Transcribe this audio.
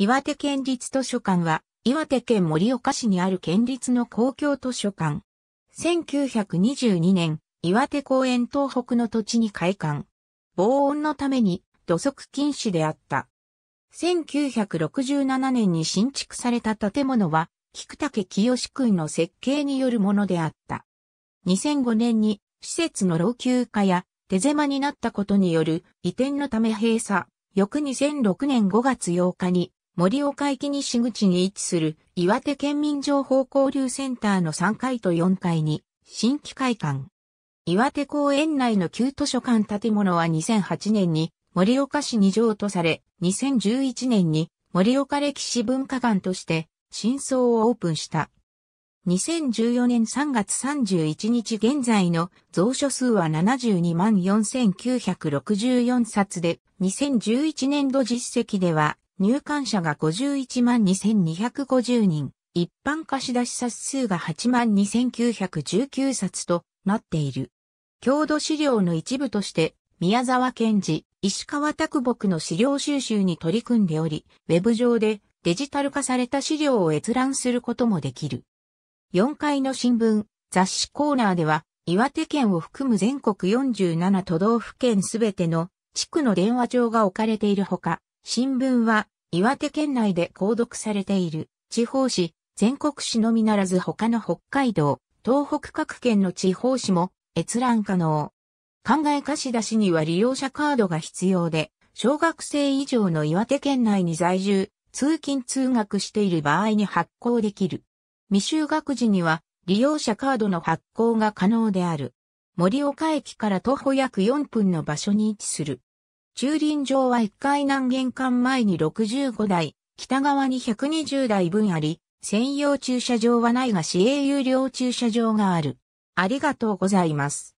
岩手県立図書館は、岩手県森岡市にある県立の公共図書館。1922年、岩手公園東北の土地に開館。防音のために土足禁止であった。1967年に新築された建物は、菊竹清君の設計によるものであった。2005年に施設の老朽化や手狭になったことによる移転のため閉鎖。翌2006年5月8日に森岡駅西口に位置する岩手県民情報交流センターの3階と4階に新規会館。岩手公園内の旧図書館建物は2008年に森岡市に譲渡され、2011年に森岡歴史文化館として新装をオープンした。2014年3月31日現在の蔵書数は724,964冊で、2011年度実績では入館者が51万2250人、一般貸出冊数が8万2919冊となっている。郷土資料の一部として、宮沢賢治、石川拓木の資料収集に取り組んでおり、ウェブ上でデジタル化された資料を閲覧することもできる。4階の新聞、雑誌コーナーでは、岩手県を含む全国47都道府県すべての地区の電話帳が置かれているほか、新聞は岩手県内で購読されている地方紙、全国紙のみならず他の北海道、東北各県の地方紙も閲覧可能。考え貸し出しには利用者カードが必要で、小学生以上の岩手県内に在住、通勤通学している場合に発行できる。未就学時には利用者カードの発行が可能である。盛岡駅から徒歩約4分の場所に位置する駐輪場は1階南玄関前に65台、北側に120台分あり、専用駐車場はないが市営有料駐車場がある。ありがとうございます。